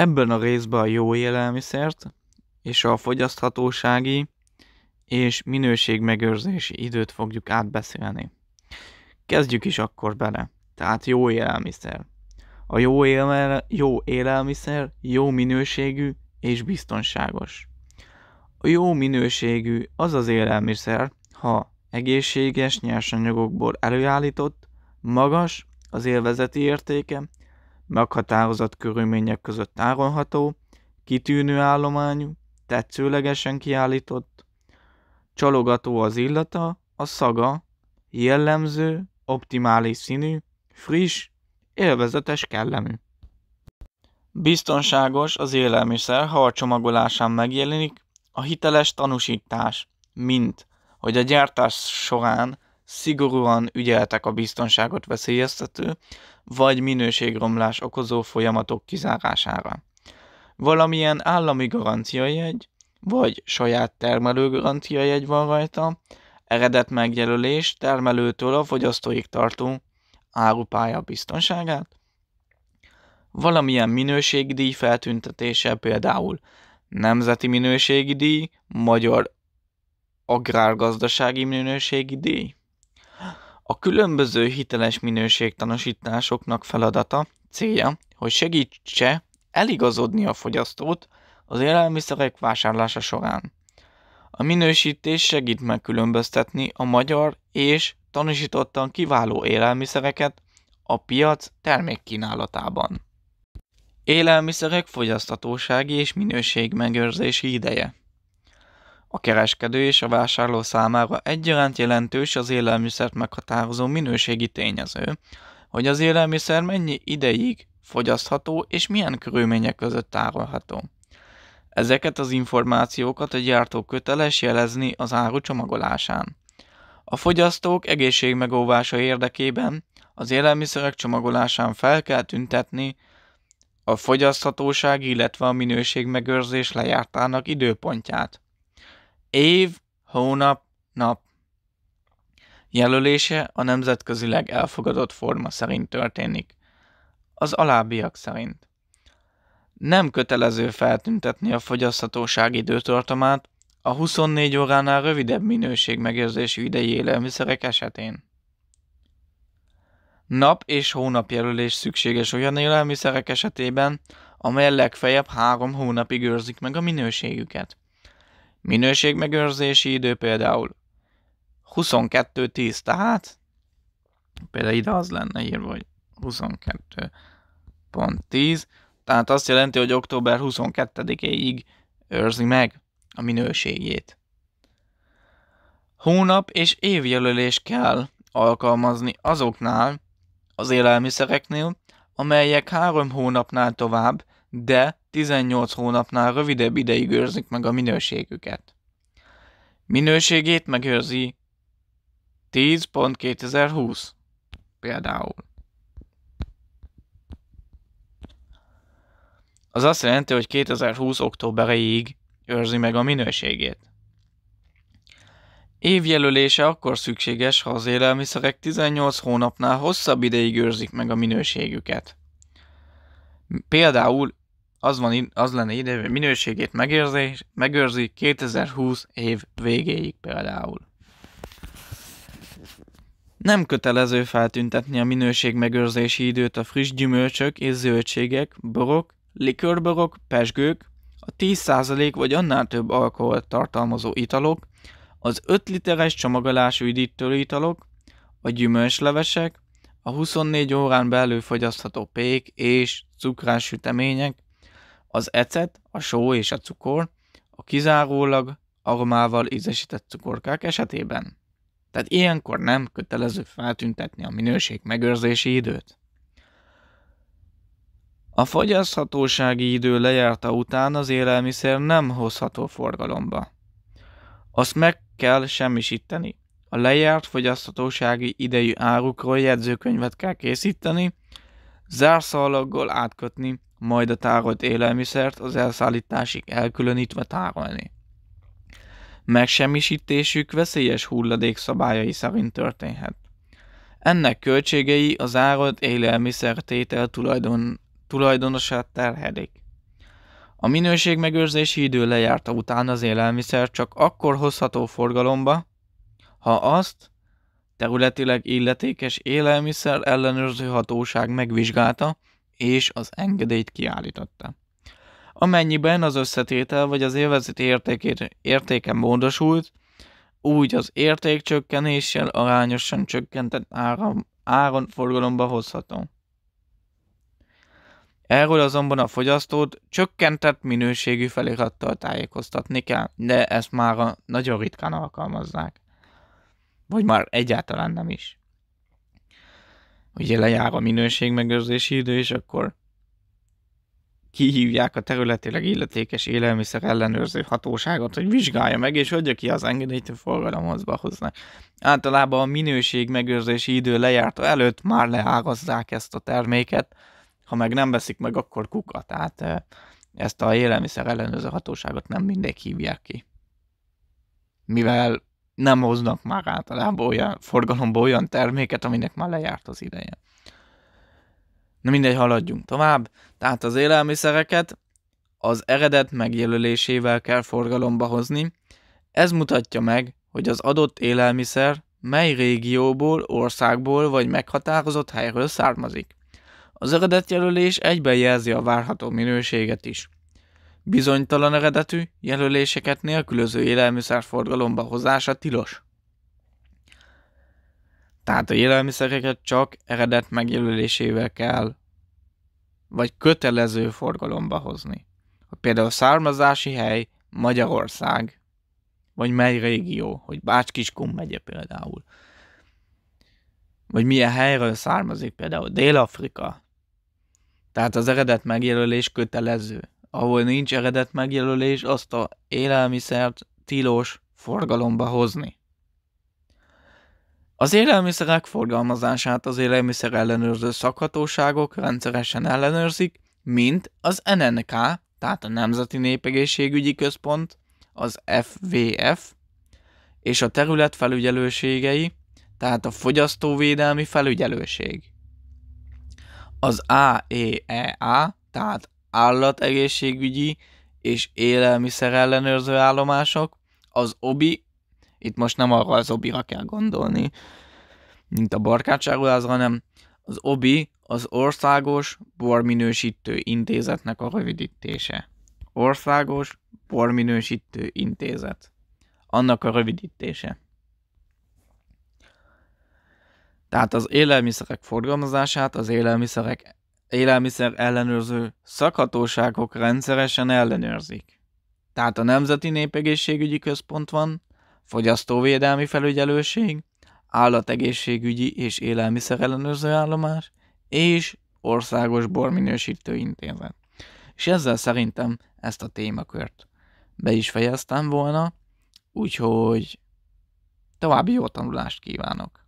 Ebben a részben a jó élelmiszert és a fogyaszthatósági és minőségmegőrzési időt fogjuk átbeszélni. Kezdjük is akkor bele. Tehát jó élelmiszer. A jó, élel, jó élelmiszer jó minőségű és biztonságos. A jó minőségű az az élelmiszer, ha egészséges nyersanyagokból előállított, magas az élvezeti értéke, meghatározott körülmények között tárolható, kitűnő állományú, tetszőlegesen kiállított, csalogató az illata, a szaga, jellemző, optimális színű, friss, élvezetes kellemű. Biztonságos az élelmiszer, ha a csomagolásán megjelenik a hiteles tanúsítás, mint hogy a gyártás során szigorúan ügyeltek a biztonságot veszélyeztető vagy minőségromlás okozó folyamatok kizárására. Valamilyen állami garanciajegy vagy saját termelő garanciajegy van rajta, eredet megjelölés termelőtől a fogyasztóig tartó árupálya biztonságát, valamilyen díj feltüntetése, például nemzeti minőségi díj, magyar agrárgazdasági minőségi díj. A különböző hiteles minőségtanúsításoknak feladata, célja, hogy segítse eligazodni a fogyasztót az élelmiszerek vásárlása során. A minősítés segít megkülönböztetni a magyar és tanúsítottan kiváló élelmiszereket a piac termékkínálatában. Élelmiszerek fogyasztatósági és minőségmegőrzési ideje a kereskedő és a vásárló számára egyaránt jelentős az élelmiszert meghatározó minőségi tényező, hogy az élelmiszer mennyi ideig fogyasztható és milyen körülmények között tárolható. Ezeket az információkat a gyártó köteles jelezni az áru csomagolásán. A fogyasztók egészségmegóvása érdekében az élelmiszerek csomagolásán fel kell tüntetni a fogyaszthatóság, illetve a minőség megőrzés lejártának időpontját év, hónap, nap jelölése a nemzetközileg elfogadott forma szerint történik. Az alábbiak szerint. Nem kötelező feltüntetni a fogyaszthatóság időtartamát a 24 óránál rövidebb minőség megérzésű idei élelmiszerek esetén. Nap és hónap jelölés szükséges olyan élelmiszerek esetében, amely legfeljebb három hónapig őrzik meg a minőségüket. Minőségmegőrzési idő például 22 tehát például ide az lenne írva, hogy 22.10, tehát azt jelenti, hogy október 22-éig őrzi meg a minőségét. Hónap és évjelölés kell alkalmazni azoknál az élelmiszereknél, amelyek három hónapnál tovább, de 18 hónapnál rövidebb ideig őrzik meg a minőségüket. Minőségét megőrzi 10.2020 például. Az azt jelenti, hogy 2020 októberéig őrzi meg a minőségét. Évjelölése akkor szükséges, ha az élelmiszerek 18 hónapnál hosszabb ideig őrzik meg a minőségüket. Például az, van, az lenne ide, hogy minőségét megőrzi, megőrzi 2020 év végéig például. Nem kötelező feltüntetni a minőség megőrzési időt a friss gyümölcsök és zöldségek, borok, likörborok, pesgők, a 10% vagy annál több alkoholt tartalmazó italok, az 5 literes csomagolású üdítőitalok, italok, a gyümölcslevesek, a 24 órán belül fogyasztható pék és sütemények, az ecet, a só és a cukor a kizárólag aromával ízesített cukorkák esetében. Tehát ilyenkor nem kötelező feltüntetni a minőség megőrzési időt. A fogyaszthatósági idő lejárta után az élelmiszer nem hozható forgalomba. Azt meg kell semmisíteni. A lejárt fogyaszthatósági idejű árukról jegyzőkönyvet kell készíteni, zárszalaggal átkötni, majd a tárolt élelmiszert az elszállításig elkülönítve tárolni. Megsemmisítésük veszélyes hulladék szabályai szerint történhet. Ennek költségei az árolt tétel tulajdon, tulajdonosát terhelik. A minőség megőrzési idő lejárta után az élelmiszer csak akkor hozható forgalomba, ha azt területileg illetékes élelmiszer ellenőrző hatóság megvizsgálta, és az engedélyt kiállította. Amennyiben az összetétel vagy az élvezet értékét, értéke módosult, úgy az érték csökkenéssel arányosan csökkentett áram, áron forgalomba hozható. Erről azonban a fogyasztót csökkentett minőségű felirattal tájékoztatni kell, de ezt már nagyon ritkán alkalmazzák. Vagy már egyáltalán nem is ugye lejár a minőségmegőrzési idő, és akkor kihívják a területileg illetékes élelmiszer ellenőrző hatóságot, hogy vizsgálja meg, és adja ki az engedélyt, hogy forgalomhozba hoznak. Általában a minőség megőrzési idő lejárta előtt már leárazzák ezt a terméket, ha meg nem veszik meg, akkor kuka, tehát ezt a élelmiszer ellenőrző hatóságot nem mindig hívják ki. Mivel nem hoznak már általában olyan forgalomba olyan terméket, aminek már lejárt az ideje. Na mindegy, haladjunk tovább. Tehát az élelmiszereket az eredet megjelölésével kell forgalomba hozni. Ez mutatja meg, hogy az adott élelmiszer mely régióból, országból vagy meghatározott helyről származik. Az eredetjelölés egyben jelzi a várható minőséget is. Bizonytalan eredetű, jelöléseket nélkülöző élelmiszerforgalomba hozása tilos. Tehát a élelmiszereket csak eredet megjelölésével kell, vagy kötelező forgalomba hozni. Például a származási hely Magyarország, vagy mely régió, hogy Bácskiskun megye például. Vagy milyen helyről származik például, Dél-Afrika. Tehát az eredet megjelölés kötelező ahol nincs eredet megjelölés, azt a élelmiszert tilos forgalomba hozni. Az élelmiszerek forgalmazását az élelmiszer ellenőrző szakhatóságok rendszeresen ellenőrzik, mint az NNK, tehát a Nemzeti Népegészségügyi Központ, az FVF, és a terület felügyelőségei, tehát a Fogyasztóvédelmi Felügyelőség. Az AEEA, e e tehát állategészségügyi és élelmiszer ellenőrző állomások, az OBI, itt most nem arra az OBI-ra kell gondolni, mint a barkácsáruház, hanem az OBI az Országos Borminősítő Intézetnek a rövidítése. Országos Borminősítő Intézet. Annak a rövidítése. Tehát az élelmiszerek forgalmazását, az élelmiszerek élelmiszer ellenőrző szakhatóságok rendszeresen ellenőrzik. Tehát a Nemzeti Népegészségügyi Központ van, Fogyasztóvédelmi Felügyelőség, Állategészségügyi és Élelmiszer ellenőrző állomás, és Országos Borminősítő Intézet. És ezzel szerintem ezt a témakört be is fejeztem volna, úgyhogy további jó tanulást kívánok!